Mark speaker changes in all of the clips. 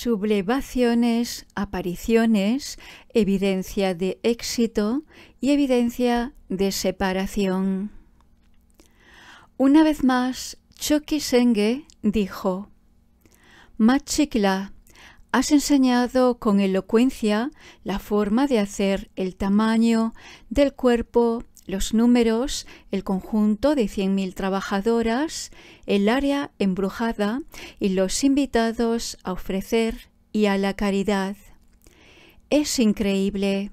Speaker 1: sublevaciones, apariciones, evidencia de éxito y evidencia de separación. Una vez más, Choki Senge dijo, Machikla, has enseñado con elocuencia la forma de hacer el tamaño del cuerpo los números, el conjunto de 100.000 trabajadoras, el área embrujada y los invitados a ofrecer y a la caridad. Es increíble.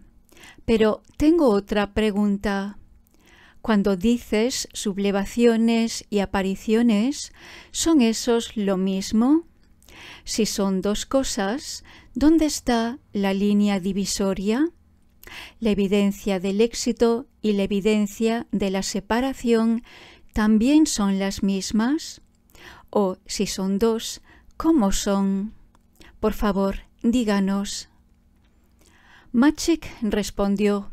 Speaker 1: Pero tengo otra pregunta. Cuando dices sublevaciones y apariciones, ¿son esos lo mismo? Si son dos cosas, ¿dónde está la línea divisoria? La evidencia del éxito y la evidencia de la separación también son las mismas? O si son dos, ¿cómo son? Por favor, díganos. Machik respondió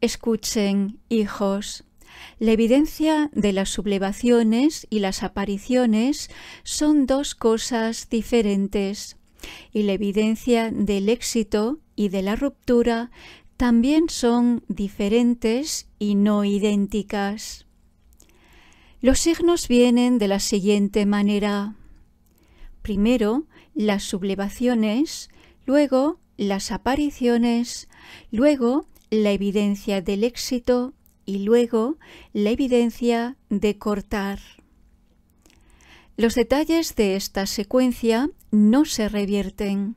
Speaker 1: Escuchen, hijos, la evidencia de las sublevaciones y las apariciones son dos cosas diferentes, y la evidencia del éxito y de la ruptura también son diferentes y no idénticas. Los signos vienen de la siguiente manera. Primero, las sublevaciones, luego las apariciones, luego la evidencia del éxito y luego la evidencia de cortar. Los detalles de esta secuencia no se revierten.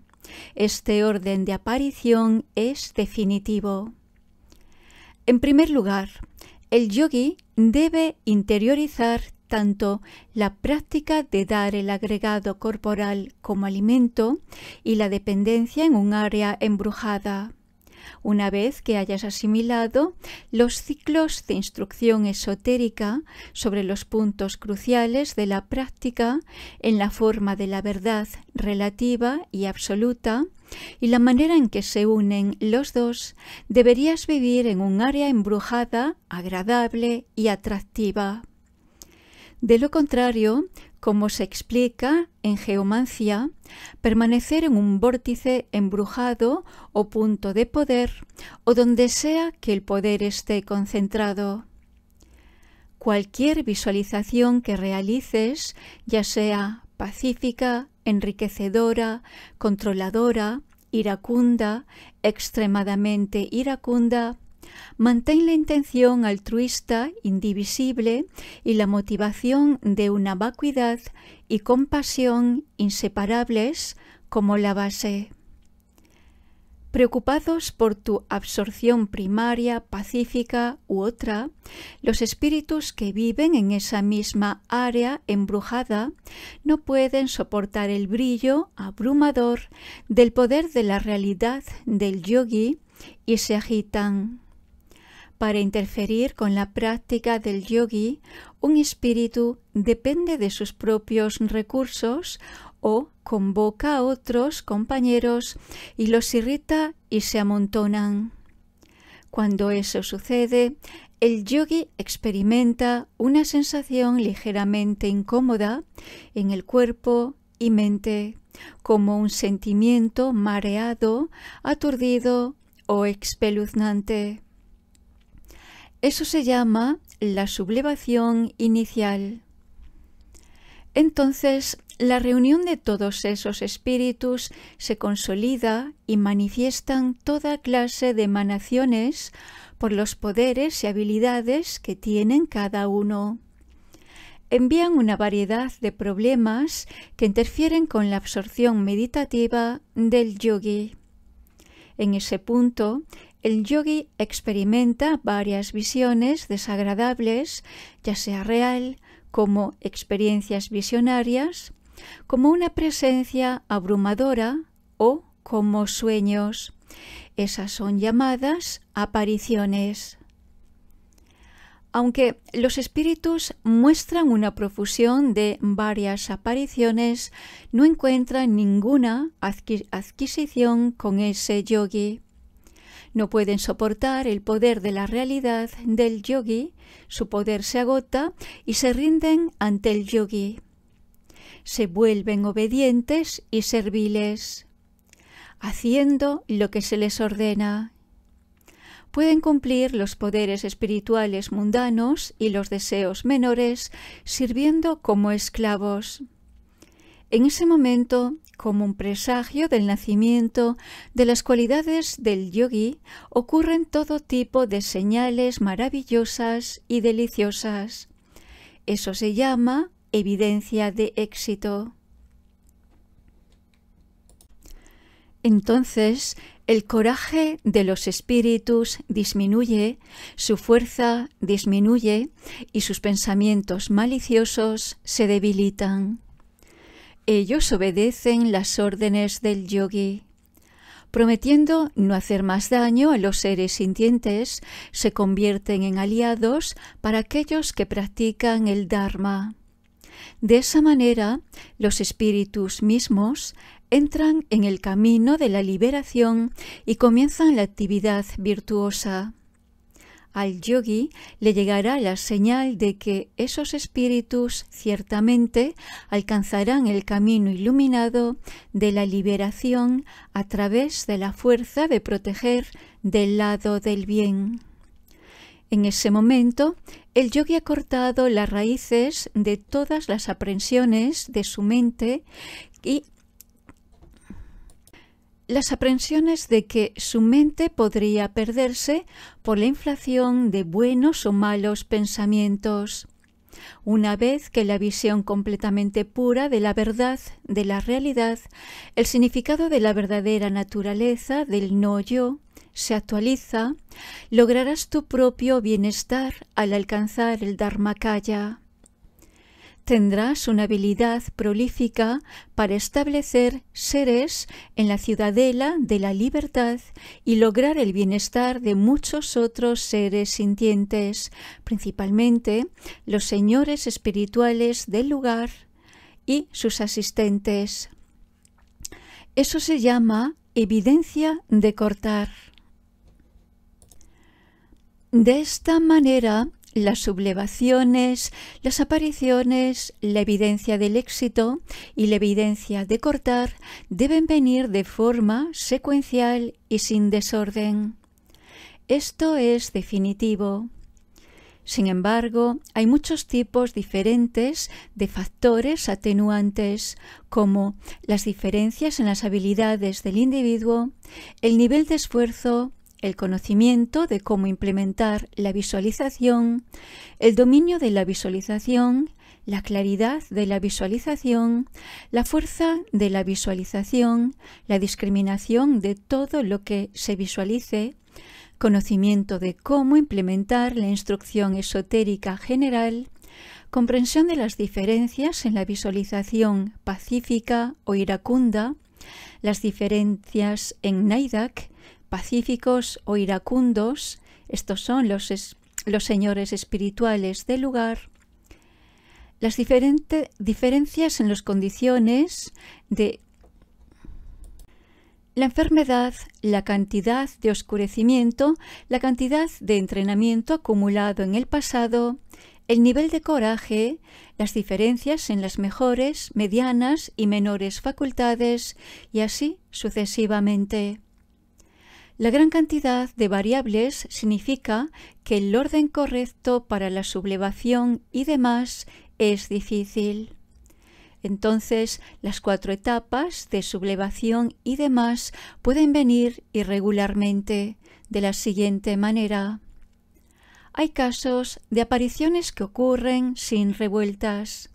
Speaker 1: Este orden de aparición es definitivo. En primer lugar, el yogi debe interiorizar tanto la práctica de dar el agregado corporal como alimento y la dependencia en un área embrujada. Una vez que hayas asimilado los ciclos de instrucción esotérica sobre los puntos cruciales de la práctica en la forma de la verdad relativa y absoluta, y la manera en que se unen los dos, deberías vivir en un área embrujada, agradable y atractiva. De lo contrario, como se explica en geomancia, permanecer en un vórtice embrujado o punto de poder o donde sea que el poder esté concentrado. Cualquier visualización que realices, ya sea pacífica, enriquecedora, controladora, iracunda, extremadamente iracunda, Mantén la intención altruista indivisible y la motivación de una vacuidad y compasión inseparables como la base. Preocupados por tu absorción primaria, pacífica u otra, los espíritus que viven en esa misma área embrujada no pueden soportar el brillo abrumador del poder de la realidad del yogi y se agitan para interferir con la práctica del yogi, un espíritu depende de sus propios recursos o convoca a otros compañeros y los irrita y se amontonan. Cuando eso sucede, el yogi experimenta una sensación ligeramente incómoda en el cuerpo y mente, como un sentimiento mareado, aturdido o expeluznante. Eso se llama la sublevación inicial. Entonces, la reunión de todos esos espíritus se consolida y manifiestan toda clase de emanaciones por los poderes y habilidades que tienen cada uno. Envían una variedad de problemas que interfieren con la absorción meditativa del yogi. En ese punto el yogi experimenta varias visiones desagradables, ya sea real, como experiencias visionarias, como una presencia abrumadora o como sueños. Esas son llamadas apariciones. Aunque los espíritus muestran una profusión de varias apariciones, no encuentran ninguna adquisición con ese yogi. No pueden soportar el poder de la realidad del yogi, su poder se agota y se rinden ante el yogi. Se vuelven obedientes y serviles, haciendo lo que se les ordena. Pueden cumplir los poderes espirituales mundanos y los deseos menores sirviendo como esclavos en ese momento como un presagio del nacimiento de las cualidades del yogi, ocurren todo tipo de señales maravillosas y deliciosas. Eso se llama evidencia de éxito. Entonces, el coraje de los espíritus disminuye, su fuerza disminuye y sus pensamientos maliciosos se debilitan. Ellos obedecen las órdenes del yogi. Prometiendo no hacer más daño a los seres sintientes, se convierten en aliados para aquellos que practican el Dharma. De esa manera, los espíritus mismos entran en el camino de la liberación y comienzan la actividad virtuosa al yogi le llegará la señal de que esos espíritus ciertamente alcanzarán el camino iluminado de la liberación a través de la fuerza de proteger del lado del bien. En ese momento, el yogi ha cortado las raíces de todas las aprensiones de su mente y las aprensiones de que su mente podría perderse por la inflación de buenos o malos pensamientos. Una vez que la visión completamente pura de la verdad, de la realidad, el significado de la verdadera naturaleza del no yo se actualiza, lograrás tu propio bienestar al alcanzar el Dharmakaya tendrás una habilidad prolífica para establecer seres en la ciudadela de la libertad y lograr el bienestar de muchos otros seres sintientes, principalmente los señores espirituales del lugar y sus asistentes. Eso se llama evidencia de cortar. De esta manera, las sublevaciones, las apariciones, la evidencia del éxito y la evidencia de cortar deben venir de forma secuencial y sin desorden. Esto es definitivo. Sin embargo, hay muchos tipos diferentes de factores atenuantes, como las diferencias en las habilidades del individuo, el nivel de esfuerzo, el conocimiento de cómo implementar la visualización, el dominio de la visualización, la claridad de la visualización, la fuerza de la visualización, la discriminación de todo lo que se visualice, conocimiento de cómo implementar la instrucción esotérica general, comprensión de las diferencias en la visualización pacífica o iracunda, las diferencias en NAIDAC, pacíficos o iracundos, estos son los, señores espirituales del lugar, las diferentes diferencias en las condiciones de la enfermedad, la cantidad de oscurecimiento, la cantidad de entrenamiento acumulado en el pasado, el nivel de coraje, las diferencias en las mejores, medianas y menores facultades, y así sucesivamente. La gran cantidad de variables significa que el orden correcto para la sublevación y demás es difícil. Entonces, las cuatro etapas de sublevación y demás pueden venir irregularmente de la siguiente manera. Hay casos de apariciones que ocurren sin revueltas.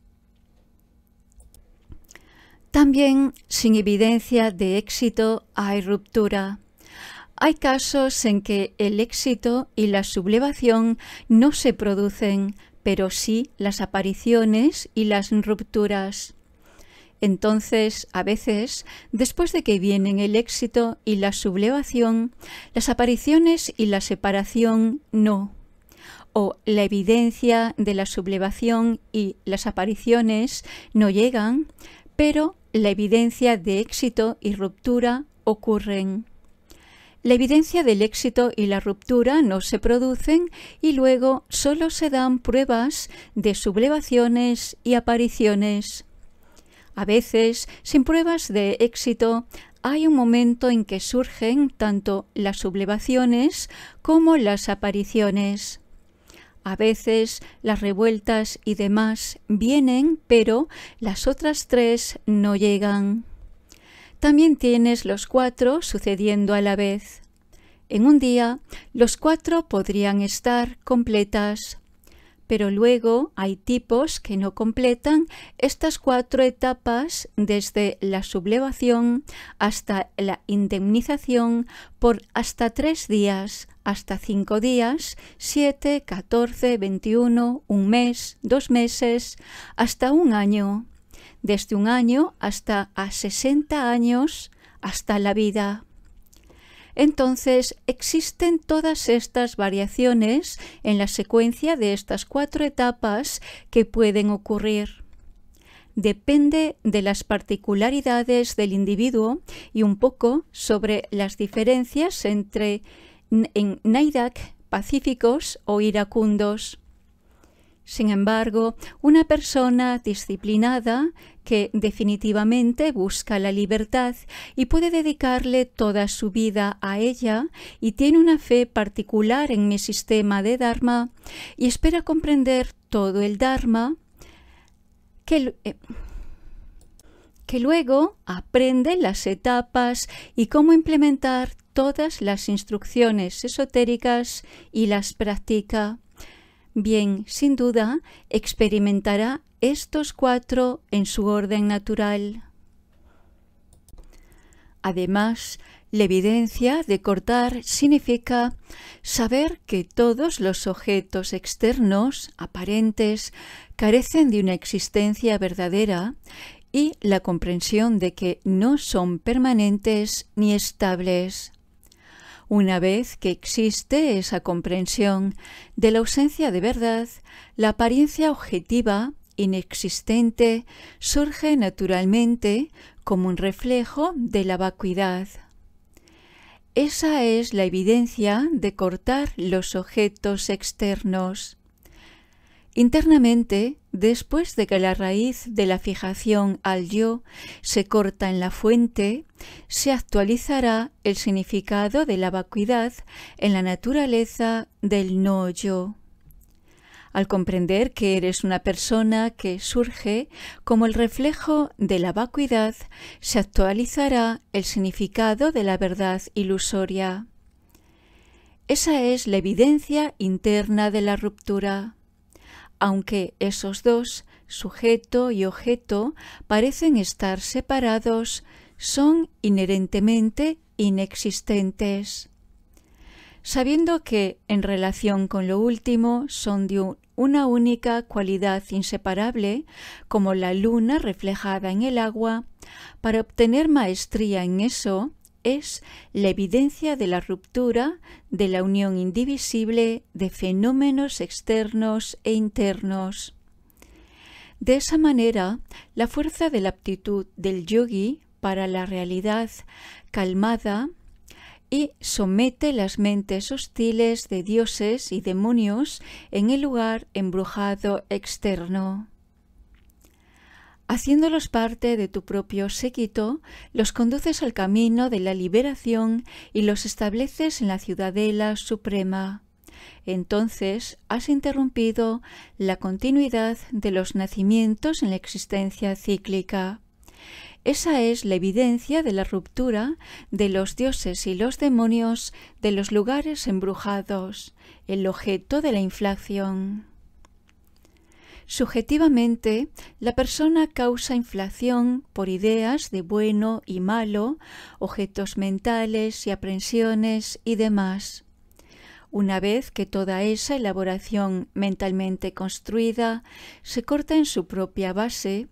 Speaker 1: También sin evidencia de éxito hay ruptura. Hay casos en que el éxito y la sublevación no se producen, pero sí las apariciones y las rupturas. Entonces, a veces, después de que vienen el éxito y la sublevación, las apariciones y la separación no. O la evidencia de la sublevación y las apariciones no llegan, pero la evidencia de éxito y ruptura ocurren. La evidencia del éxito y la ruptura no se producen y luego solo se dan pruebas de sublevaciones y apariciones. A veces, sin pruebas de éxito, hay un momento en que surgen tanto las sublevaciones como las apariciones. A veces las revueltas y demás vienen, pero las otras tres no llegan. También tienes los cuatro sucediendo a la vez. En un día, los cuatro podrían estar completas, pero luego hay tipos que no completan estas cuatro etapas desde la sublevación hasta la indemnización por hasta tres días, hasta cinco días, siete, catorce, veintiuno, un mes, dos meses, hasta un año desde un año hasta a 60 años, hasta la vida. Entonces, existen todas estas variaciones en la secuencia de estas cuatro etapas que pueden ocurrir. Depende de las particularidades del individuo y un poco sobre las diferencias entre en pacíficos o iracundos. Sin embargo, una persona disciplinada que definitivamente busca la libertad y puede dedicarle toda su vida a ella y tiene una fe particular en mi sistema de Dharma y espera comprender todo el Dharma, que, eh, que luego aprende las etapas y cómo implementar todas las instrucciones esotéricas y las practica bien, sin duda, experimentará estos cuatro en su orden natural. Además, la evidencia de cortar significa saber que todos los objetos externos, aparentes, carecen de una existencia verdadera y la comprensión de que no son permanentes ni estables. Una vez que existe esa comprensión de la ausencia de verdad, la apariencia objetiva inexistente surge naturalmente como un reflejo de la vacuidad. Esa es la evidencia de cortar los objetos externos. Internamente, después de que la raíz de la fijación al yo se corta en la fuente, se actualizará el significado de la vacuidad en la naturaleza del no yo. Al comprender que eres una persona que surge como el reflejo de la vacuidad, se actualizará el significado de la verdad ilusoria. Esa es la evidencia interna de la ruptura aunque esos dos, sujeto y objeto, parecen estar separados, son inherentemente inexistentes. Sabiendo que, en relación con lo último, son de una única cualidad inseparable, como la luna reflejada en el agua, para obtener maestría en eso, es la evidencia de la ruptura de la unión indivisible de fenómenos externos e internos. De esa manera, la fuerza de la aptitud del yogi para la realidad calmada y somete las mentes hostiles de dioses y demonios en el lugar embrujado externo haciéndolos parte de tu propio séquito, los conduces al camino de la liberación y los estableces en la ciudadela suprema. Entonces has interrumpido la continuidad de los nacimientos en la existencia cíclica. Esa es la evidencia de la ruptura de los dioses y los demonios de los lugares embrujados, el objeto de la inflación. Subjetivamente, la persona causa inflación por ideas de bueno y malo, objetos mentales y aprensiones y demás. Una vez que toda esa elaboración mentalmente construida se corta en su propia base,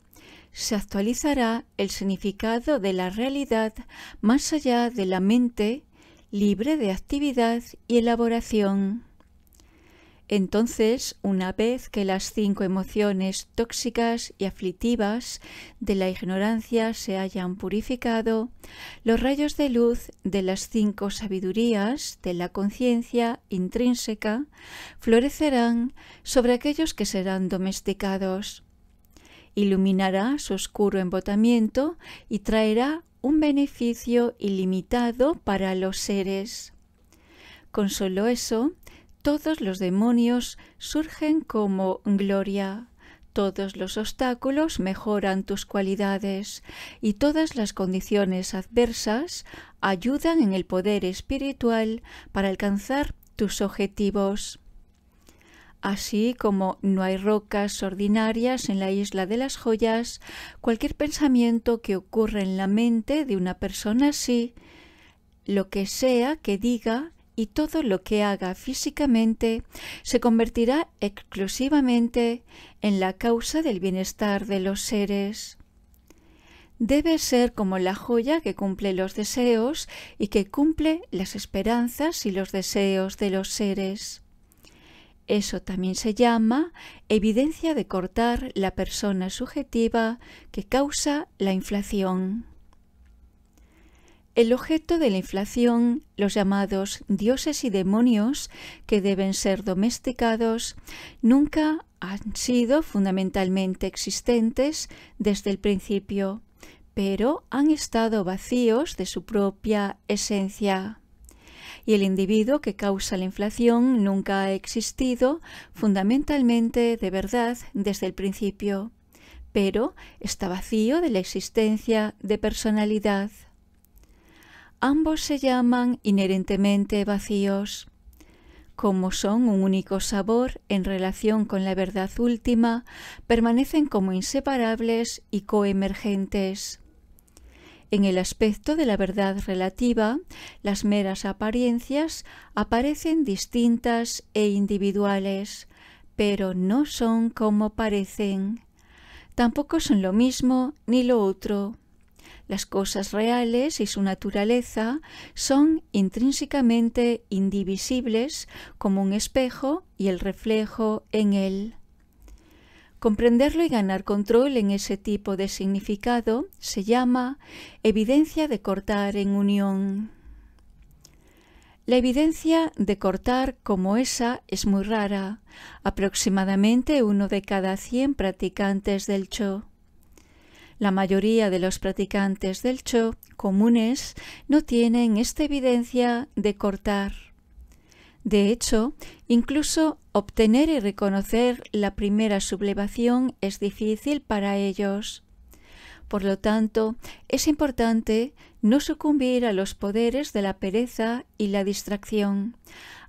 Speaker 1: se actualizará el significado de la realidad más allá de la mente, libre de actividad y elaboración. Entonces, una vez que las cinco emociones tóxicas y aflictivas de la ignorancia se hayan purificado, los rayos de luz de las cinco sabidurías de la conciencia intrínseca florecerán sobre aquellos que serán domesticados. Iluminará su oscuro embotamiento y traerá un beneficio ilimitado para los seres. Con solo eso, todos los demonios surgen como gloria, todos los obstáculos mejoran tus cualidades y todas las condiciones adversas ayudan en el poder espiritual para alcanzar tus objetivos. Así como no hay rocas ordinarias en la isla de las joyas, cualquier pensamiento que ocurre en la mente de una persona así, lo que sea que diga, y todo lo que haga físicamente se convertirá exclusivamente en la causa del bienestar de los seres. Debe ser como la joya que cumple los deseos y que cumple las esperanzas y los deseos de los seres. Eso también se llama evidencia de cortar la persona subjetiva que causa la inflación el objeto de la inflación, los llamados dioses y demonios que deben ser domesticados, nunca han sido fundamentalmente existentes desde el principio, pero han estado vacíos de su propia esencia. Y el individuo que causa la inflación nunca ha existido fundamentalmente de verdad desde el principio, pero está vacío de la existencia de personalidad ambos se llaman inherentemente vacíos. Como son un único sabor en relación con la verdad última, permanecen como inseparables y coemergentes. En el aspecto de la verdad relativa, las meras apariencias aparecen distintas e individuales, pero no son como parecen. Tampoco son lo mismo ni lo otro. Las cosas reales y su naturaleza son intrínsecamente indivisibles como un espejo y el reflejo en él. Comprenderlo y ganar control en ese tipo de significado se llama evidencia de cortar en unión. La evidencia de cortar como esa es muy rara, aproximadamente uno de cada cien practicantes del Cho. La mayoría de los practicantes del Cho comunes no tienen esta evidencia de cortar. De hecho, incluso obtener y reconocer la primera sublevación es difícil para ellos. Por lo tanto, es importante no sucumbir a los poderes de la pereza y la distracción,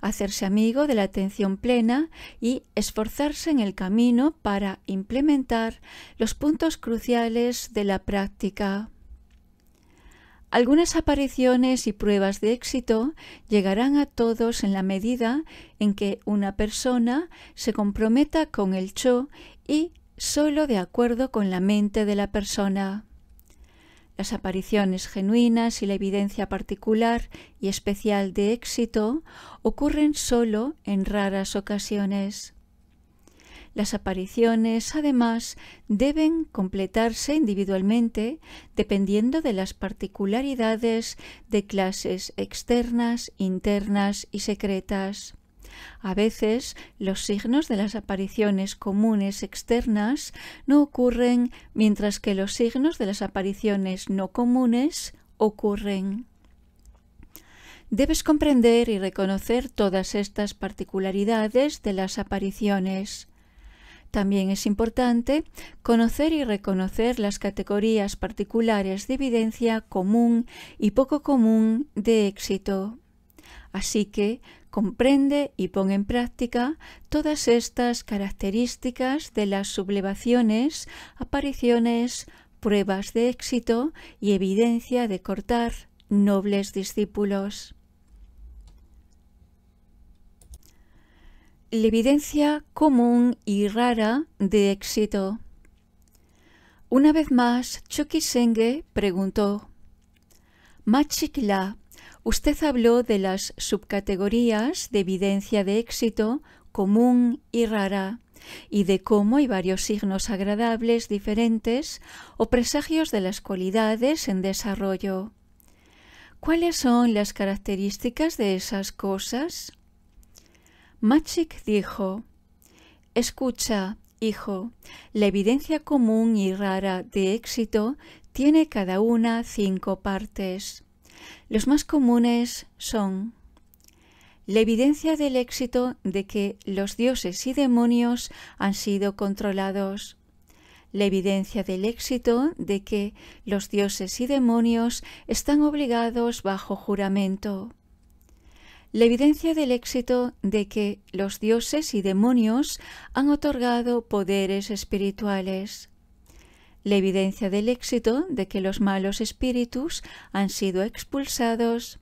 Speaker 1: hacerse amigo de la atención plena y esforzarse en el camino para implementar los puntos cruciales de la práctica. Algunas apariciones y pruebas de éxito llegarán a todos en la medida en que una persona se comprometa con el cho y solo de acuerdo con la mente de la persona las apariciones genuinas y la evidencia particular y especial de éxito ocurren sólo en raras ocasiones. Las apariciones, además, deben completarse individualmente dependiendo de las particularidades de clases externas, internas y secretas. A veces los signos de las apariciones comunes externas no ocurren mientras que los signos de las apariciones no comunes ocurren. Debes comprender y reconocer todas estas particularidades de las apariciones. También es importante conocer y reconocer las categorías particulares de evidencia común y poco común de éxito. Así que comprende y pone en práctica todas estas características de las sublevaciones, apariciones, pruebas de éxito y evidencia de cortar nobles discípulos. La evidencia común y rara de éxito. Una vez más, Chokisenge preguntó: Machikla, Usted habló de las subcategorías de evidencia de éxito común y rara y de cómo hay varios signos agradables diferentes o presagios de las cualidades en desarrollo. ¿Cuáles son las características de esas cosas? Machik dijo, Escucha, hijo, la evidencia común y rara de éxito tiene cada una cinco partes. Los más comunes son la evidencia del éxito de que los dioses y demonios han sido controlados, la evidencia del éxito de que los dioses y demonios están obligados bajo juramento, la evidencia del éxito de que los dioses y demonios han otorgado poderes espirituales, la evidencia del éxito de que los malos espíritus han sido expulsados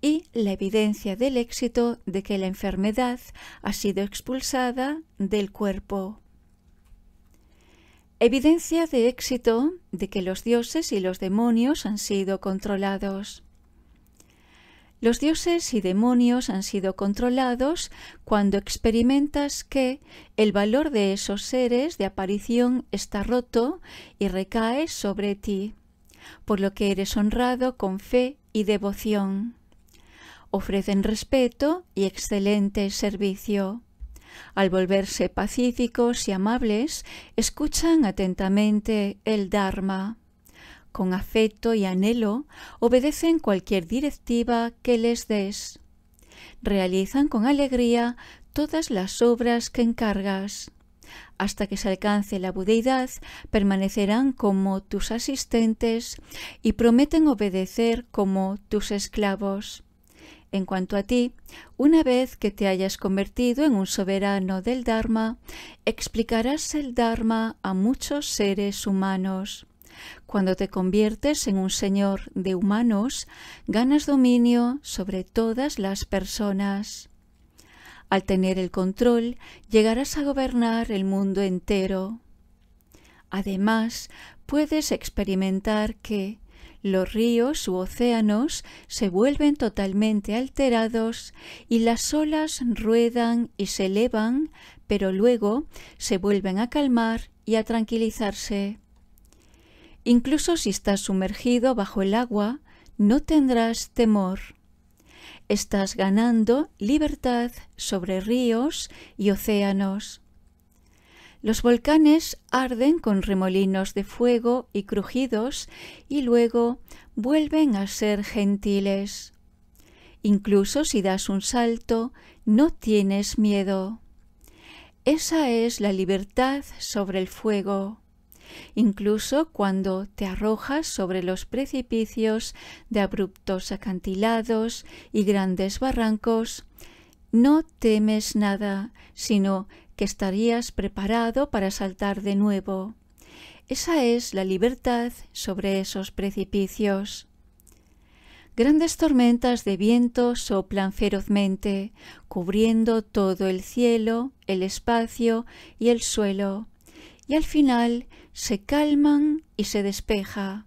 Speaker 1: y la evidencia del éxito de que la enfermedad ha sido expulsada del cuerpo. Evidencia de éxito de que los dioses y los demonios han sido controlados. Los dioses y demonios han sido controlados cuando experimentas que el valor de esos seres de aparición está roto y recae sobre ti, por lo que eres honrado con fe y devoción. Ofrecen respeto y excelente servicio. Al volverse pacíficos y amables, escuchan atentamente el Dharma con afecto y anhelo, obedecen cualquier directiva que les des. Realizan con alegría todas las obras que encargas. Hasta que se alcance la budeidad, permanecerán como tus asistentes y prometen obedecer como tus esclavos. En cuanto a ti, una vez que te hayas convertido en un soberano del Dharma, explicarás el Dharma a muchos seres humanos. Cuando te conviertes en un señor de humanos, ganas dominio sobre todas las personas. Al tener el control, llegarás a gobernar el mundo entero. Además, puedes experimentar que los ríos u océanos se vuelven totalmente alterados y las olas ruedan y se elevan, pero luego se vuelven a calmar y a tranquilizarse. Incluso si estás sumergido bajo el agua, no tendrás temor. Estás ganando libertad sobre ríos y océanos. Los volcanes arden con remolinos de fuego y crujidos y luego vuelven a ser gentiles. Incluso si das un salto, no tienes miedo. Esa es la libertad sobre el fuego incluso cuando te arrojas sobre los precipicios de abruptos acantilados y grandes barrancos, no temes nada, sino que estarías preparado para saltar de nuevo. Esa es la libertad sobre esos precipicios. Grandes tormentas de viento soplan ferozmente, cubriendo todo el cielo, el espacio y el suelo, y al final se calman y se despeja.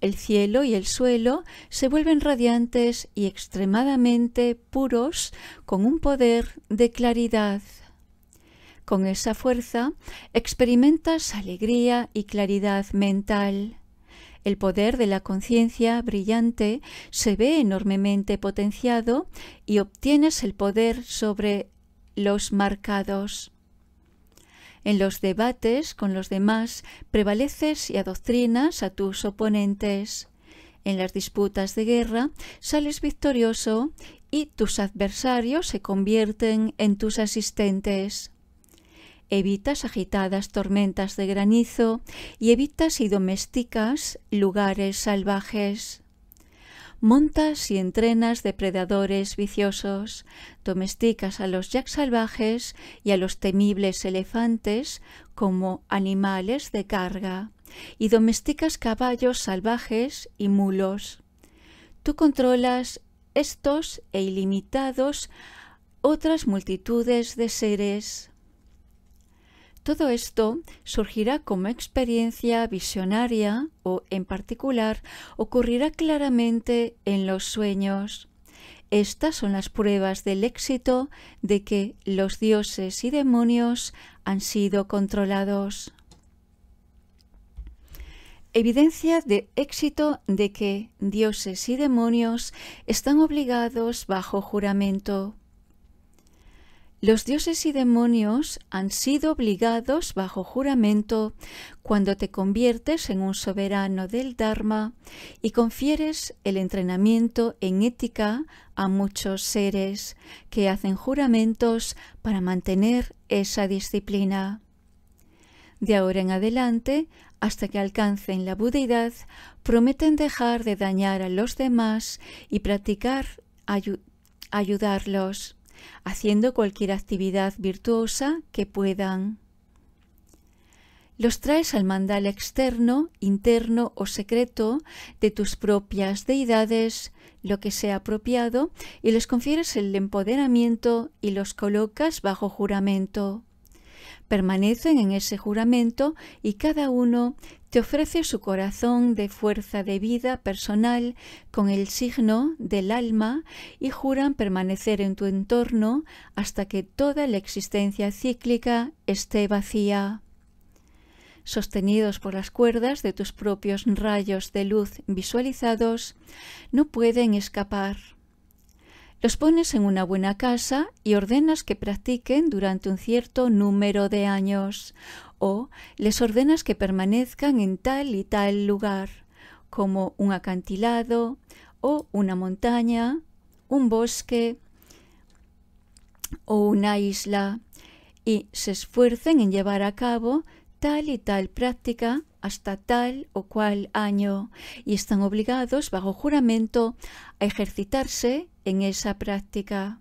Speaker 1: El cielo y el suelo se vuelven radiantes y extremadamente puros con un poder de claridad. Con esa fuerza experimentas alegría y claridad mental. El poder de la conciencia brillante se ve enormemente potenciado y obtienes el poder sobre los marcados. En los debates con los demás prevaleces y adoctrinas a tus oponentes. En las disputas de guerra sales victorioso y tus adversarios se convierten en tus asistentes. Evitas agitadas tormentas de granizo y evitas y domesticas lugares salvajes montas y entrenas depredadores viciosos, domesticas a los jacks salvajes y a los temibles elefantes como animales de carga, y domesticas caballos salvajes y mulos. Tú controlas estos e ilimitados otras multitudes de seres. Todo esto surgirá como experiencia visionaria o, en particular, ocurrirá claramente en los sueños. Estas son las pruebas del éxito de que los dioses y demonios han sido controlados. Evidencia de éxito de que dioses y demonios están obligados bajo juramento los dioses y demonios han sido obligados bajo juramento cuando te conviertes en un soberano del Dharma y confieres el entrenamiento en ética a muchos seres que hacen juramentos para mantener esa disciplina. De ahora en adelante, hasta que alcancen la budeidad, prometen dejar de dañar a los demás y practicar ayudarlos haciendo cualquier actividad virtuosa que puedan. Los traes al mandal externo, interno o secreto de tus propias deidades, lo que sea apropiado, y les confieres el empoderamiento y los colocas bajo juramento permanecen en ese juramento y cada uno te ofrece su corazón de fuerza de vida personal con el signo del alma y juran permanecer en tu entorno hasta que toda la existencia cíclica esté vacía. Sostenidos por las cuerdas de tus propios rayos de luz visualizados, no pueden escapar los pones en una buena casa y ordenas que practiquen durante un cierto número de años o les ordenas que permanezcan en tal y tal lugar, como un acantilado o una montaña, un bosque o una isla, y se esfuercen en llevar a cabo tal y tal práctica hasta tal o cual año, y están obligados, bajo juramento, a ejercitarse en esa práctica.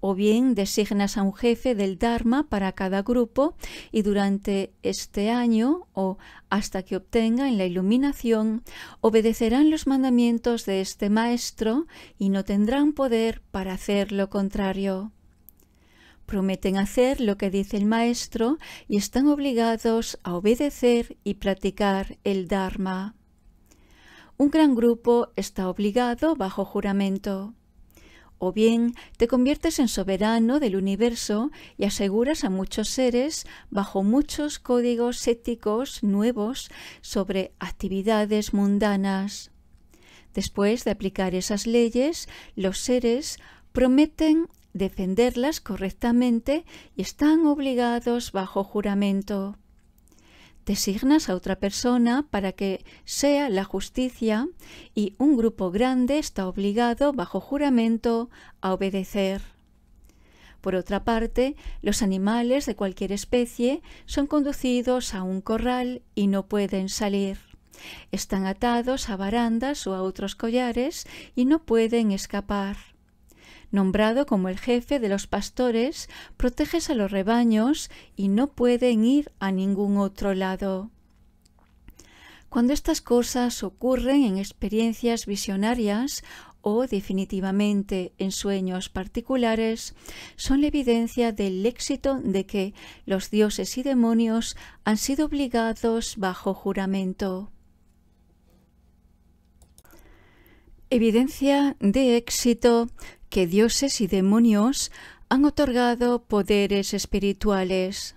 Speaker 1: O bien designas a un jefe del Dharma para cada grupo y durante este año o hasta que obtengan la iluminación, obedecerán los mandamientos de este maestro y no tendrán poder para hacer lo contrario prometen hacer lo que dice el maestro y están obligados a obedecer y practicar el Dharma. Un gran grupo está obligado bajo juramento. O bien te conviertes en soberano del universo y aseguras a muchos seres bajo muchos códigos éticos nuevos sobre actividades mundanas. Después de aplicar esas leyes, los seres prometen defenderlas correctamente y están obligados bajo juramento designas a otra persona para que sea la justicia y un grupo grande está obligado bajo juramento a obedecer. Por otra parte, los animales de cualquier especie son conducidos a un corral y no pueden salir. Están atados a barandas o a otros collares y no pueden escapar. Nombrado como el jefe de los pastores, proteges a los rebaños y no pueden ir a ningún otro lado. Cuando estas cosas ocurren en experiencias visionarias o definitivamente en sueños particulares, son la evidencia del éxito de que los dioses y demonios han sido obligados bajo juramento. Evidencia de éxito que dioses y demonios han otorgado poderes espirituales.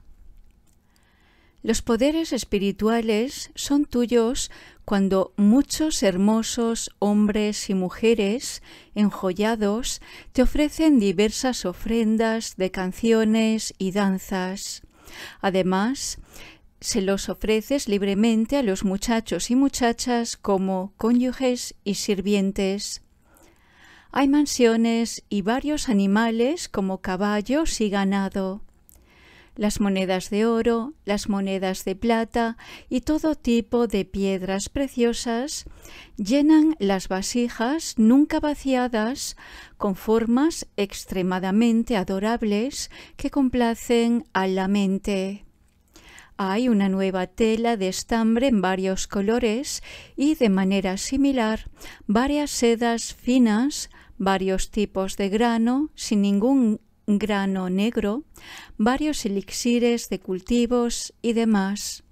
Speaker 1: Los poderes espirituales son tuyos cuando muchos hermosos hombres y mujeres enjollados te ofrecen diversas ofrendas de canciones y danzas. Además, se los ofreces libremente a los muchachos y muchachas como cónyuges y sirvientes. Hay mansiones y varios animales como caballos y ganado. Las monedas de oro, las monedas de plata y todo tipo de piedras preciosas llenan las vasijas nunca vaciadas con formas extremadamente adorables que complacen a la mente. Hay una nueva tela de estambre en varios colores y de manera similar varias sedas finas, varios tipos de grano sin ningún grano negro, varios elixires de cultivos y demás.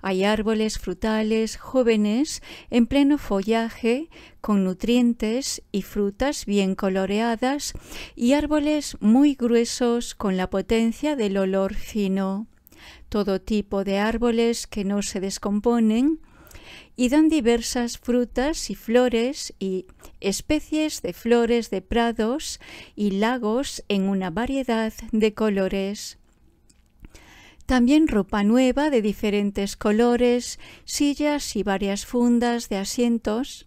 Speaker 1: Hay árboles frutales jóvenes en pleno follaje, con nutrientes y frutas bien coloreadas, y árboles muy gruesos con la potencia del olor fino todo tipo de árboles que no se descomponen y dan diversas frutas y flores y especies de flores de prados y lagos en una variedad de colores. También ropa nueva de diferentes colores, sillas y varias fundas de asientos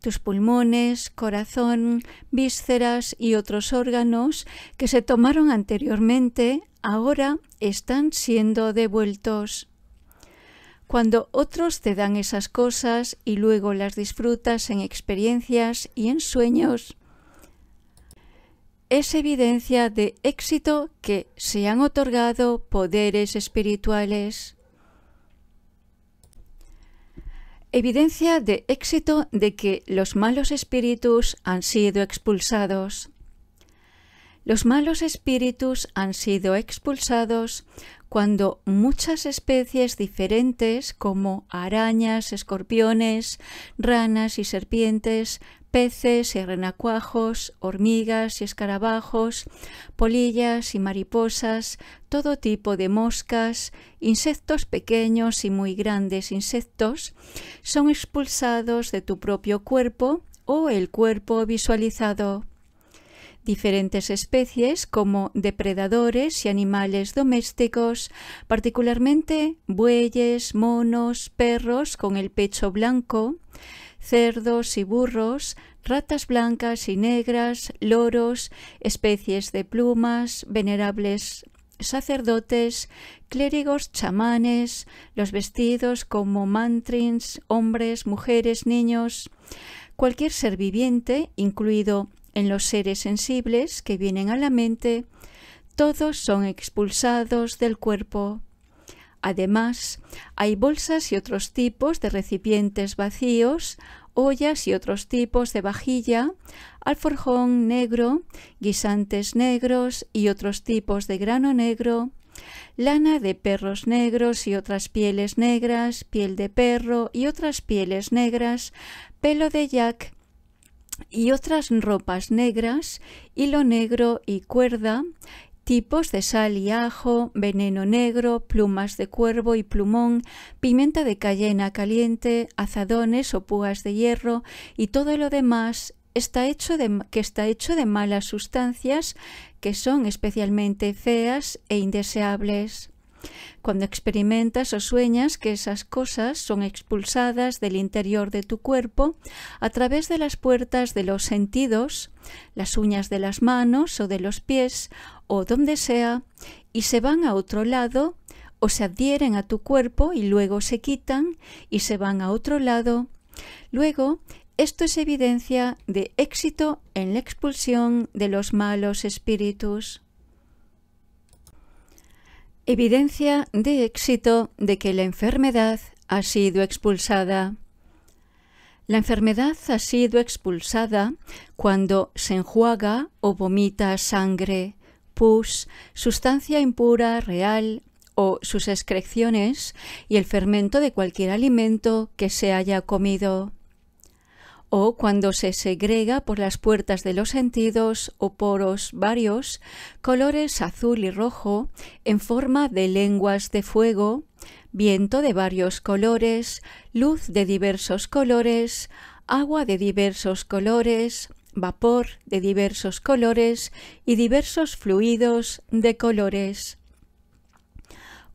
Speaker 1: tus pulmones, corazón, vísceras y otros órganos que se tomaron anteriormente ahora están siendo devueltos. Cuando otros te dan esas cosas y luego las disfrutas en experiencias y en sueños, es evidencia de éxito que se han otorgado poderes espirituales. Evidencia de éxito de que los malos espíritus han sido expulsados. Los malos espíritus han sido expulsados cuando muchas especies diferentes como arañas, escorpiones, ranas y serpientes peces y renacuajos, hormigas y escarabajos, polillas y mariposas, todo tipo de moscas, insectos pequeños y muy grandes insectos, son expulsados de tu propio cuerpo o el cuerpo visualizado. Diferentes especies como depredadores y animales domésticos, particularmente bueyes, monos, perros con el pecho blanco, cerdos y burros, ratas blancas y negras, loros, especies de plumas, venerables sacerdotes, clérigos, chamanes, los vestidos como mantrins, hombres, mujeres, niños, cualquier ser viviente, incluido en los seres sensibles que vienen a la mente, todos son expulsados del cuerpo. Además, hay bolsas y otros tipos de recipientes vacíos, ollas y otros tipos de vajilla, alforjón negro, guisantes negros y otros tipos de grano negro, lana de perros negros y otras pieles negras, piel de perro y otras pieles negras, pelo de yak y otras ropas negras, hilo negro y cuerda, tipos de sal y ajo, veneno negro, plumas de cuervo y plumón, pimienta de cayena caliente, azadones o púas de hierro y todo lo demás está hecho de, que está hecho de malas sustancias que son especialmente feas e indeseables. Cuando experimentas o sueñas que esas cosas son expulsadas del interior de tu cuerpo a través de las puertas de los sentidos, las uñas de las manos o de los pies o donde sea, y se van a otro lado o se adhieren a tu cuerpo y luego se quitan y se van a otro lado. Luego, esto es evidencia de éxito en la expulsión de los malos espíritus evidencia de éxito de que la enfermedad ha sido expulsada. La enfermedad ha sido expulsada cuando se enjuaga o vomita sangre, pus, sustancia impura real o sus excreciones y el fermento de cualquier alimento que se haya comido o cuando se segrega por las puertas de los sentidos o poros varios, colores azul y rojo, en forma de lenguas de fuego, viento de varios colores, luz de diversos colores, agua de diversos colores, vapor de diversos colores y diversos fluidos de colores.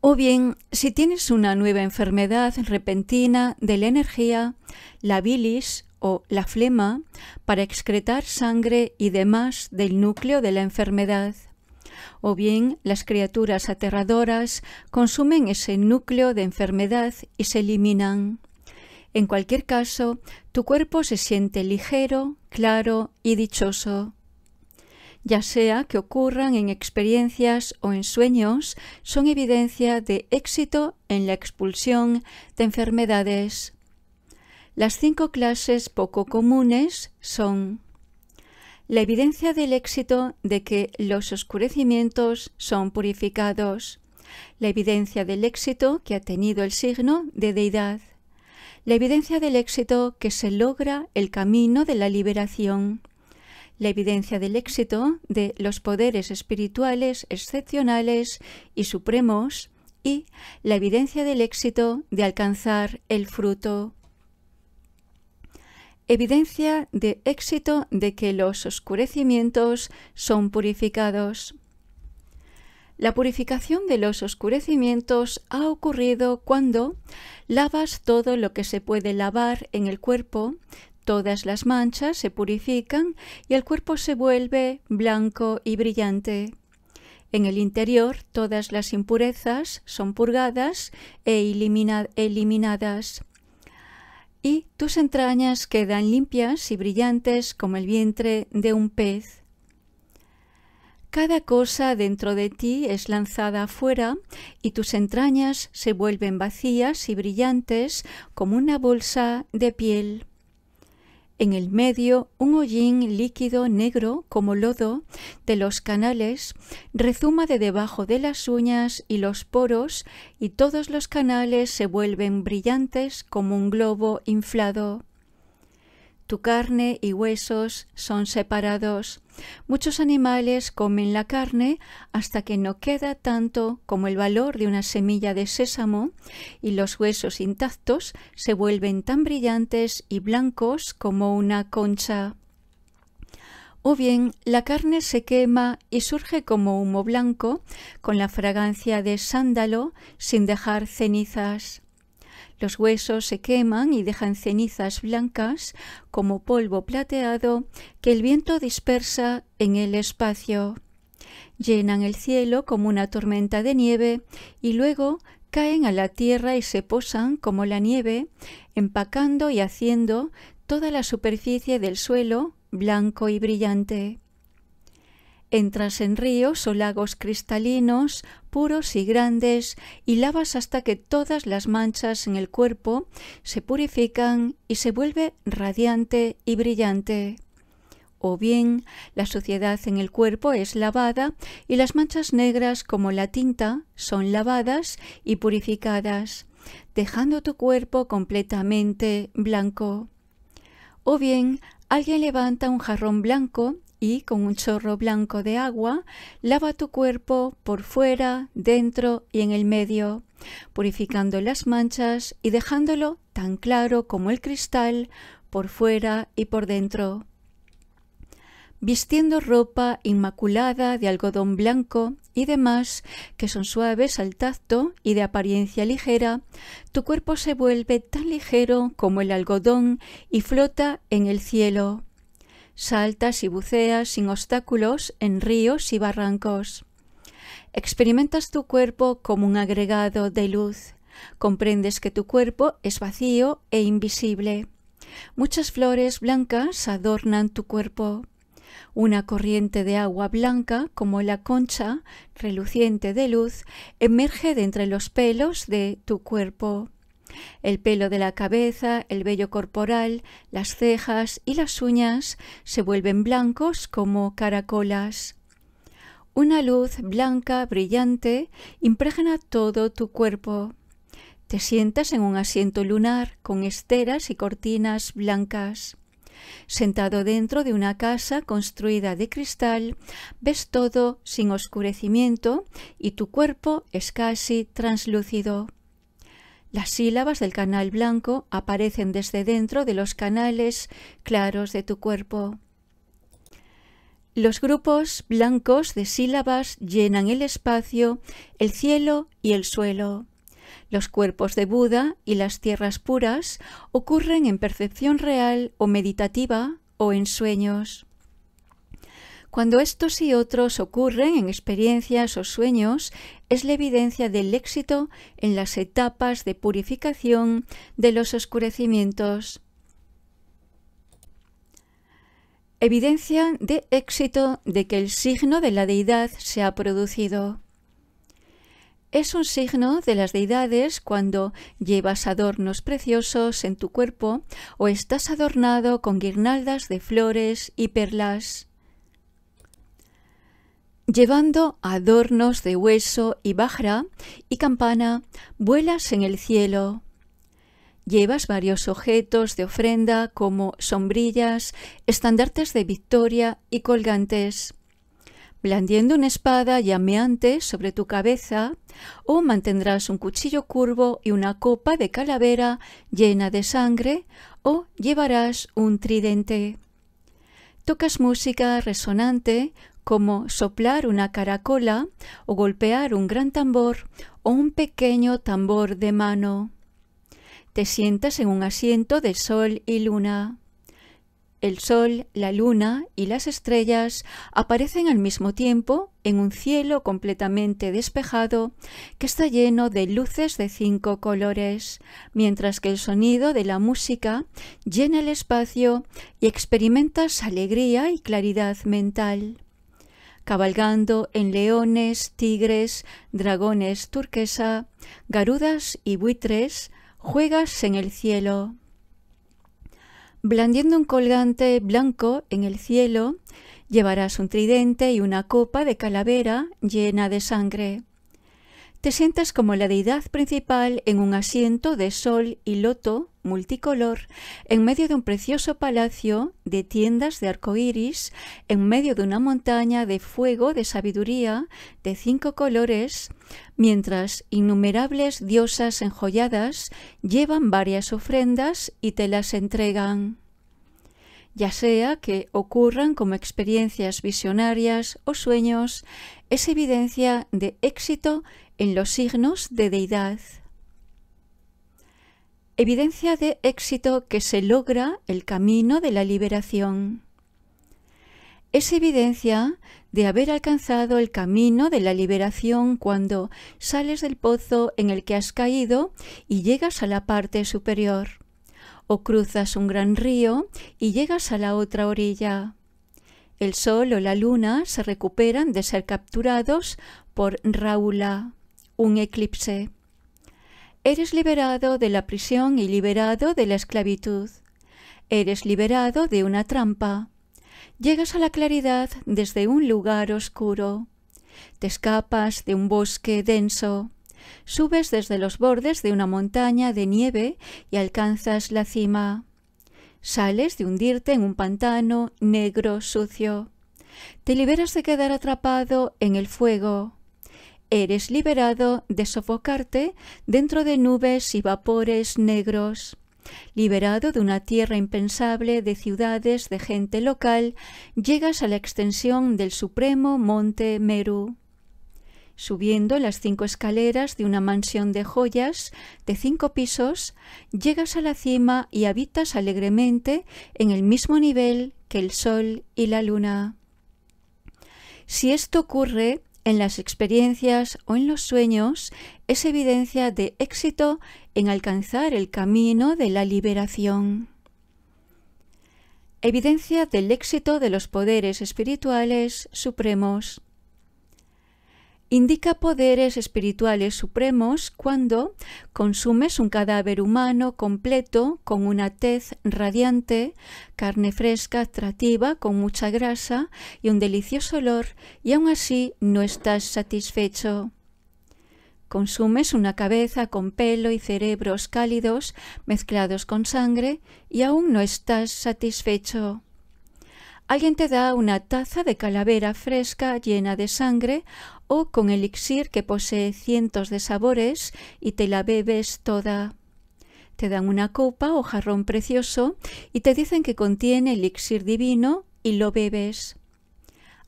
Speaker 1: O bien, si tienes una nueva enfermedad repentina de la energía, la bilis o la flema para excretar sangre y demás del núcleo de la enfermedad. O bien las criaturas aterradoras consumen ese núcleo de enfermedad y se eliminan. En cualquier caso, tu cuerpo se siente ligero, claro y dichoso. Ya sea que ocurran en experiencias o en sueños, son evidencia de éxito en la expulsión de enfermedades. Las cinco clases poco comunes son la evidencia del éxito de que los oscurecimientos son purificados, la evidencia del éxito que ha tenido el signo de deidad, la evidencia del éxito que se logra el camino de la liberación, la evidencia del éxito de los poderes espirituales excepcionales y supremos y la evidencia del éxito de alcanzar el fruto evidencia de éxito de que los oscurecimientos son purificados. La purificación de los oscurecimientos ha ocurrido cuando lavas todo lo que se puede lavar en el cuerpo, todas las manchas se purifican y el cuerpo se vuelve blanco y brillante. En el interior todas las impurezas son purgadas e eliminadas y tus entrañas quedan limpias y brillantes como el vientre de un pez. Cada cosa dentro de ti es lanzada afuera y tus entrañas se vuelven vacías y brillantes como una bolsa de piel en el medio un hollín líquido negro como lodo de los canales, rezuma de debajo de las uñas y los poros y todos los canales se vuelven brillantes como un globo inflado tu carne y huesos son separados. Muchos animales comen la carne hasta que no queda tanto como el valor de una semilla de sésamo y los huesos intactos se vuelven tan brillantes y blancos como una concha. O bien la carne se quema y surge como humo blanco con la fragancia de sándalo sin dejar cenizas. Los huesos se queman y dejan cenizas blancas como polvo plateado que el viento dispersa en el espacio. Llenan el cielo como una tormenta de nieve y luego caen a la tierra y se posan como la nieve, empacando y haciendo toda la superficie del suelo blanco y brillante. Entras en ríos o lagos cristalinos, puros y grandes, y lavas hasta que todas las manchas en el cuerpo se purifican y se vuelve radiante y brillante. O bien, la suciedad en el cuerpo es lavada y las manchas negras como la tinta son lavadas y purificadas, dejando tu cuerpo completamente blanco. O bien, alguien levanta un jarrón blanco y con un chorro blanco de agua lava tu cuerpo por fuera, dentro y en el medio, purificando las manchas y dejándolo tan claro como el cristal por fuera y por dentro. Vistiendo ropa inmaculada de algodón blanco y demás, que son suaves al tacto y de apariencia ligera, tu cuerpo se vuelve tan ligero como el algodón y flota en el cielo saltas y buceas sin obstáculos en ríos y barrancos. Experimentas tu cuerpo como un agregado de luz. Comprendes que tu cuerpo es vacío e invisible. Muchas flores blancas adornan tu cuerpo. Una corriente de agua blanca, como la concha, reluciente de luz, emerge de entre los pelos de tu cuerpo. El pelo de la cabeza, el vello corporal, las cejas y las uñas se vuelven blancos como caracolas. Una luz blanca brillante impregna todo tu cuerpo. Te sientas en un asiento lunar con esteras y cortinas blancas. Sentado dentro de una casa construida de cristal, ves todo sin oscurecimiento y tu cuerpo es casi translúcido. Las sílabas del canal blanco aparecen desde dentro de los canales claros de tu cuerpo. Los grupos blancos de sílabas llenan el espacio, el cielo y el suelo. Los cuerpos de Buda y las tierras puras ocurren en percepción real o meditativa o en sueños. Cuando estos y otros ocurren en experiencias o sueños, es la evidencia del éxito en las etapas de purificación de los oscurecimientos. Evidencia de éxito de que el signo de la deidad se ha producido es un signo de las deidades cuando llevas adornos preciosos en tu cuerpo o estás adornado con guirnaldas de flores y perlas. Llevando adornos de hueso y bajra y campana, vuelas en el cielo. Llevas varios objetos de ofrenda como sombrillas, estandartes de victoria y colgantes. Blandiendo una espada llameante sobre tu cabeza, o mantendrás un cuchillo curvo y una copa de calavera llena de sangre, o llevarás un tridente. Tocas música resonante como soplar una caracola o golpear un gran tambor o un pequeño tambor de mano. Te sientas en un asiento de sol y luna. El sol, la luna y las estrellas aparecen al mismo tiempo en un cielo completamente despejado que está lleno de luces de cinco colores, mientras que el sonido de la música llena el espacio y experimentas alegría y claridad mental cabalgando en leones, tigres, dragones turquesa, garudas y buitres, juegas en el cielo. Blandiendo un colgante blanco en el cielo, llevarás un tridente y una copa de calavera llena de sangre. Te sientas como la deidad principal en un asiento de sol y loto multicolor, en medio de un precioso palacio de tiendas de arco iris, en medio de una montaña de fuego de sabiduría de cinco colores, mientras innumerables diosas enjolladas llevan varias ofrendas y te las entregan ya sea que ocurran como experiencias visionarias o sueños, es evidencia de éxito en los signos de deidad. Evidencia de éxito que se logra el camino de la liberación. Es evidencia de haber alcanzado el camino de la liberación cuando sales del pozo en el que has caído y llegas a la parte superior o cruzas un gran río y llegas a la otra orilla. El sol o la luna se recuperan de ser capturados por Raula, un eclipse. Eres liberado de la prisión y liberado de la esclavitud. Eres liberado de una trampa. Llegas a la claridad desde un lugar oscuro. Te escapas de un bosque denso. Subes desde los bordes de una montaña de nieve y alcanzas la cima. Sales de hundirte en un pantano negro, sucio. Te liberas de quedar atrapado en el fuego. Eres liberado de sofocarte dentro de nubes y vapores negros liberado de una tierra impensable de ciudades de gente local, llegas a la extensión del supremo monte Meru. Subiendo las cinco escaleras de una mansión de joyas de cinco pisos, llegas a la cima y habitas alegremente en el mismo nivel que el sol y la luna. Si esto ocurre en las experiencias o en los sueños, es evidencia de éxito en alcanzar el camino de la liberación. Evidencia del éxito de los poderes espirituales supremos indica poderes espirituales supremos cuando consumes un cadáver humano completo con una tez radiante, carne fresca, atractiva, con mucha grasa y un delicioso olor, y aún así no estás satisfecho. Consumes una cabeza con pelo y cerebros cálidos mezclados con sangre y aún no estás satisfecho alguien te da una taza de calavera fresca llena de sangre con elixir que posee cientos de sabores y te la bebes toda. Te dan una copa o jarrón precioso y te dicen que contiene elixir divino y lo bebes.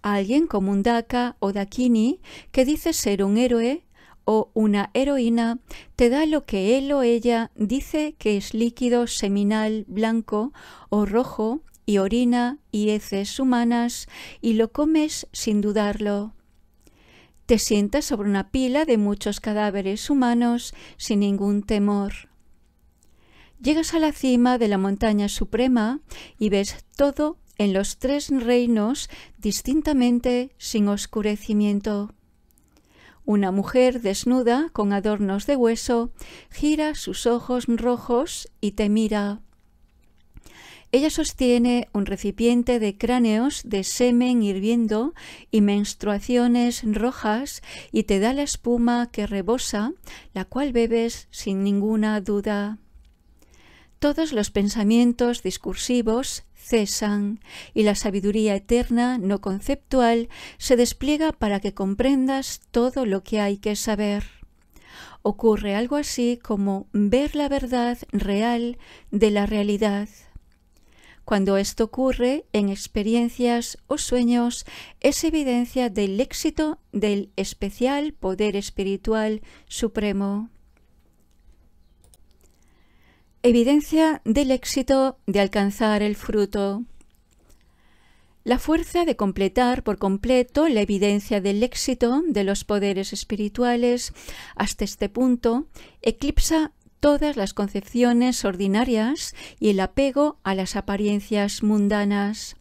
Speaker 1: Alguien como un Daka o Dakini que dice ser un héroe o una heroína te da lo que él o ella dice que es líquido seminal blanco o rojo y orina y heces humanas y lo comes sin dudarlo te sientas sobre una pila de muchos cadáveres humanos sin ningún temor. Llegas a la cima de la montaña suprema y ves todo en los tres reinos distintamente sin oscurecimiento. Una mujer desnuda con adornos de hueso gira sus ojos rojos y te mira. Ella sostiene un recipiente de cráneos de semen hirviendo y menstruaciones rojas y te da la espuma que rebosa, la cual bebes sin ninguna duda. Todos los pensamientos discursivos cesan y la sabiduría eterna, no conceptual, se despliega para que comprendas todo lo que hay que saber. Ocurre algo así como ver la verdad real de la realidad. Cuando esto ocurre en experiencias o sueños, es evidencia del éxito del especial poder espiritual supremo. Evidencia del éxito de alcanzar el fruto. La fuerza de completar por completo la evidencia del éxito de los poderes espirituales hasta este punto eclipsa todas las concepciones ordinarias y el apego a las apariencias mundanas.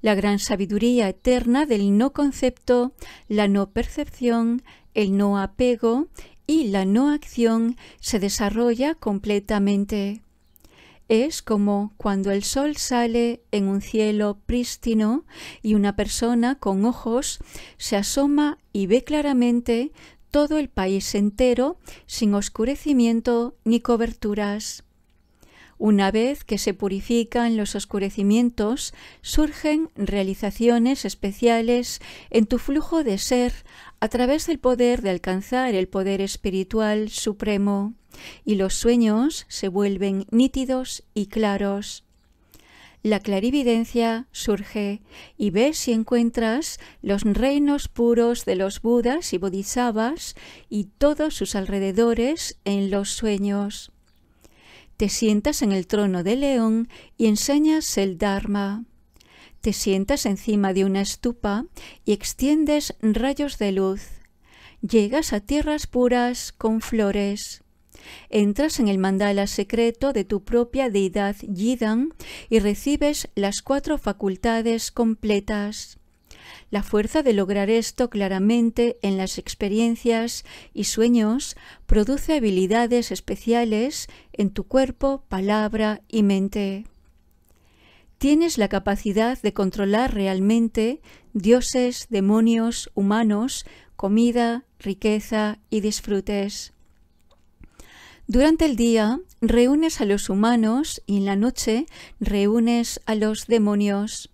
Speaker 1: La gran sabiduría eterna del no concepto, la no percepción, el no apego y la no acción se desarrolla completamente. Es como cuando el sol sale en un cielo prístino y una persona con ojos se asoma y ve claramente todo el país entero sin oscurecimiento ni coberturas. Una vez que se purifican los oscurecimientos, surgen realizaciones especiales en tu flujo de ser a través del poder de alcanzar el poder espiritual supremo, y los sueños se vuelven nítidos y claros la clarividencia surge y ves y encuentras los reinos puros de los Budas y Bodhisattvas y todos sus alrededores en los sueños. Te sientas en el trono de león y enseñas el Dharma. Te sientas encima de una estupa y extiendes rayos de luz. Llegas a tierras puras con flores. Entras en el mandala secreto de tu propia deidad Yidan y recibes las cuatro facultades completas. La fuerza de lograr esto claramente en las experiencias y sueños produce habilidades especiales en tu cuerpo, palabra y mente. Tienes la capacidad de controlar realmente dioses, demonios, humanos, comida, riqueza y disfrutes. Durante el día reúnes a los humanos y en la noche reúnes a los demonios.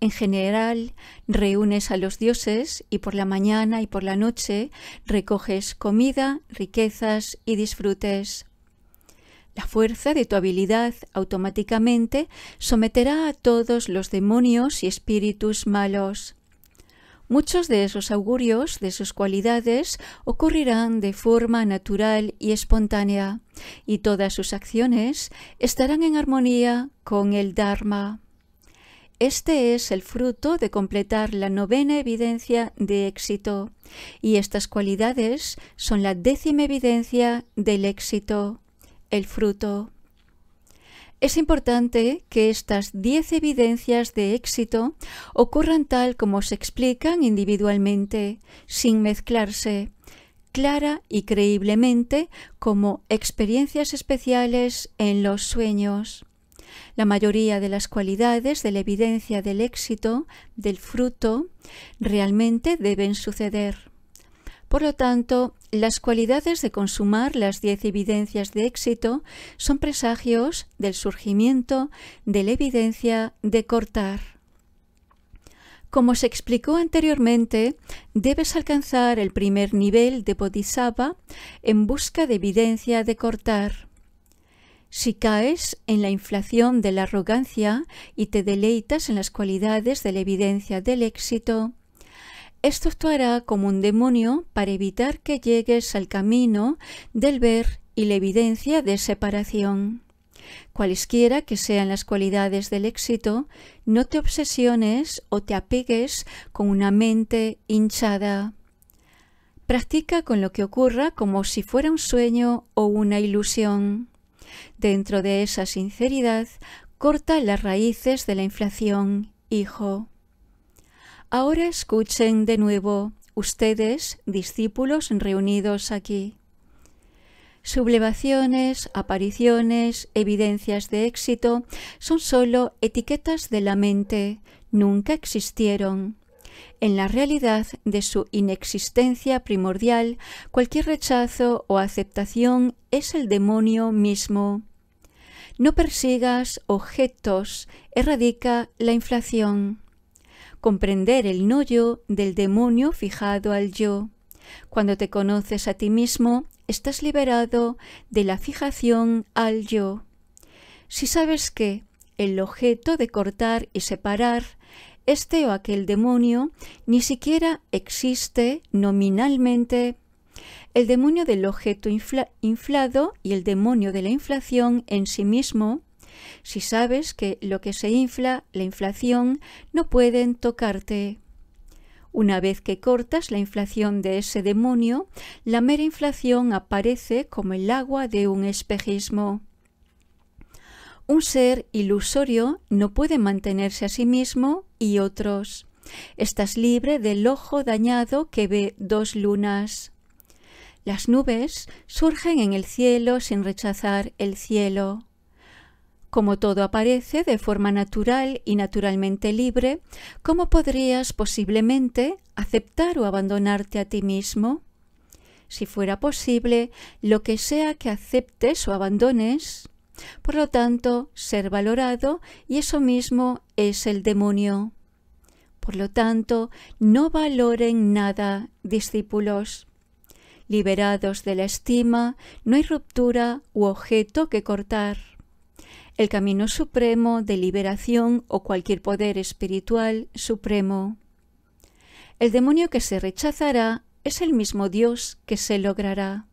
Speaker 1: En general, reúnes a los dioses y por la mañana y por la noche recoges comida, riquezas y disfrutes. La fuerza de tu habilidad automáticamente someterá a todos los demonios y espíritus malos. Muchos de esos augurios, de sus cualidades, ocurrirán de forma natural y espontánea, y todas sus acciones estarán en armonía con el Dharma. Este es el fruto de completar la novena evidencia de éxito, y estas cualidades son la décima evidencia del éxito, el fruto. Es importante que estas 10 evidencias de éxito ocurran tal como se explican individualmente, sin mezclarse, clara y creíblemente como experiencias especiales en los sueños. La mayoría de las cualidades de la evidencia del éxito, del fruto, realmente deben suceder. Por lo tanto, las cualidades de consumar las diez evidencias de éxito son presagios del surgimiento de la evidencia de cortar. Como se explicó anteriormente, debes alcanzar el primer nivel de bodhisattva en busca de evidencia de cortar. Si caes en la inflación de la arrogancia y te deleitas en las cualidades de la evidencia del éxito, esto actuará como un demonio para evitar que llegues al camino del ver y la evidencia de separación. Cualesquiera que sean las cualidades del éxito, no te obsesiones o te apegues con una mente hinchada. Practica con lo que ocurra como si fuera un sueño o una ilusión. Dentro de esa sinceridad, corta las raíces de la inflación, hijo. Ahora escuchen de nuevo ustedes, discípulos reunidos aquí. Sublevaciones, apariciones, evidencias de éxito son sólo etiquetas de la mente, nunca existieron. En la realidad de su inexistencia primordial, cualquier rechazo o aceptación es el demonio mismo. No persigas objetos, erradica la inflación comprender el no yo del demonio fijado al yo. Cuando te conoces a ti mismo, estás liberado de la fijación al yo. Si sabes que el objeto de cortar y separar este o aquel demonio ni siquiera existe nominalmente, el demonio del objeto inflado y el demonio de la inflación en sí mismo si sabes que lo que se infla, la inflación, no pueden tocarte. Una vez que cortas la inflación de ese demonio, la mera inflación aparece como el agua de un espejismo. Un ser ilusorio no puede mantenerse a sí mismo y otros. Estás libre del ojo dañado que ve dos lunas. Las nubes surgen en el cielo sin rechazar el cielo como todo aparece de forma natural y naturalmente libre, ¿cómo podrías posiblemente aceptar o abandonarte a ti mismo? Si fuera posible, lo que sea que aceptes o abandones, por lo tanto, ser valorado y eso mismo es el demonio. Por lo tanto, no valoren nada, discípulos. Liberados de la estima, no hay ruptura u objeto que cortar el camino supremo de liberación o cualquier poder espiritual supremo. El demonio que se rechazará es el mismo Dios que se logrará.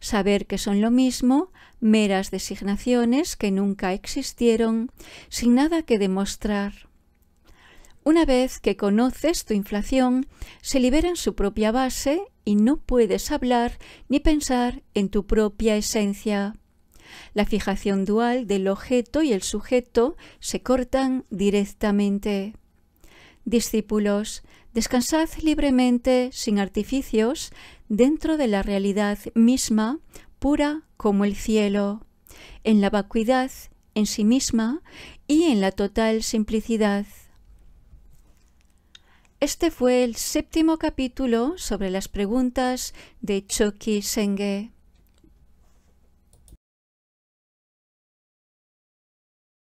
Speaker 1: Saber que son lo mismo, meras designaciones que nunca existieron, sin nada que demostrar. Una vez que conoces tu inflación, se libera en su propia base y no puedes hablar ni pensar en tu propia esencia. La fijación dual del objeto y el sujeto se cortan directamente. Discípulos, descansad libremente, sin artificios, dentro de la realidad misma, pura como el cielo, en la vacuidad en sí misma y en la total simplicidad. Este fue el séptimo capítulo sobre las preguntas de Choki Senge.